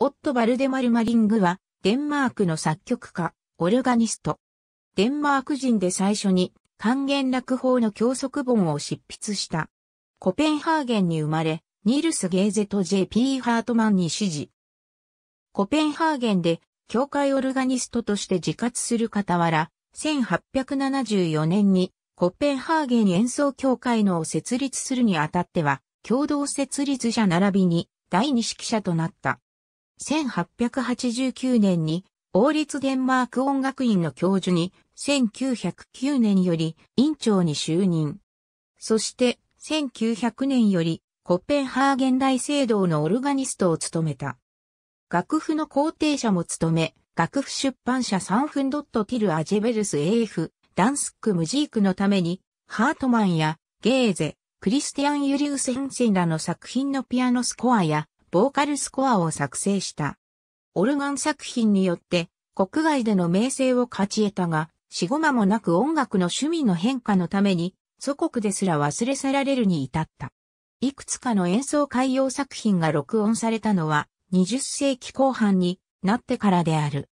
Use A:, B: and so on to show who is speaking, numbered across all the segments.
A: オット・バルデマル・マリングは、デンマークの作曲家、オルガニスト。
B: デンマーク人で最初に、還元楽法の教則本を執筆した。コペンハーゲンに生まれ、ニルス・ゲーゼと J.P. ハートマンに指示。コペンハーゲンで、教会オルガニストとして自活する傍ら、1874年に、コペンハーゲン演奏協会のを設立するにあたっては、共同設立者並びに、第二指揮者となった。1889年に王立デンマーク音楽院の教授に1909年より院長に就任。そして1900年よりコッペンハーゲン大聖堂のオルガニストを務めた。楽譜の肯定者も務め、楽譜出版社サンフンドットティルアジェベルス AF、ダンスックムジークのために、ハートマンやゲーゼ、クリスティアン・ユリウ・ス・センセンらの作品のピアノスコアやボーカルスコアを作成した。オルガン作品によって国外での名声を勝ち得たが、死後間もなく音楽の趣味の変化のために、祖国ですら忘れ去られるに至った。いくつかの演奏海用作品が録音されたのは、20世紀後半になってからである。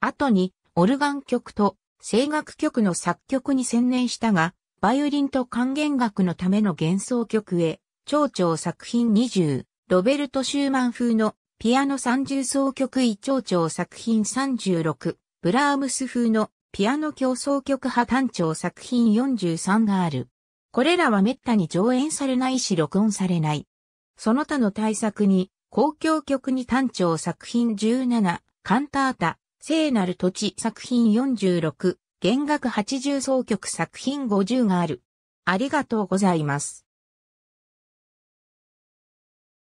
B: 後に、オルガン曲と声楽曲の作曲に専念したが、バイオリンと管弦楽のための幻想曲へ、蝶々作品20。ロベルト・シューマン風のピアノ三重奏曲一丁調作品36、ブラームス風のピアノ競争曲派単調作品43がある。これらは滅多に上演されないし録音されない。その他の対策に、公共曲に単調作品17、カンタータ、聖なる土地作品46、
A: 弦楽80奏曲作品50がある。ありがとうございます。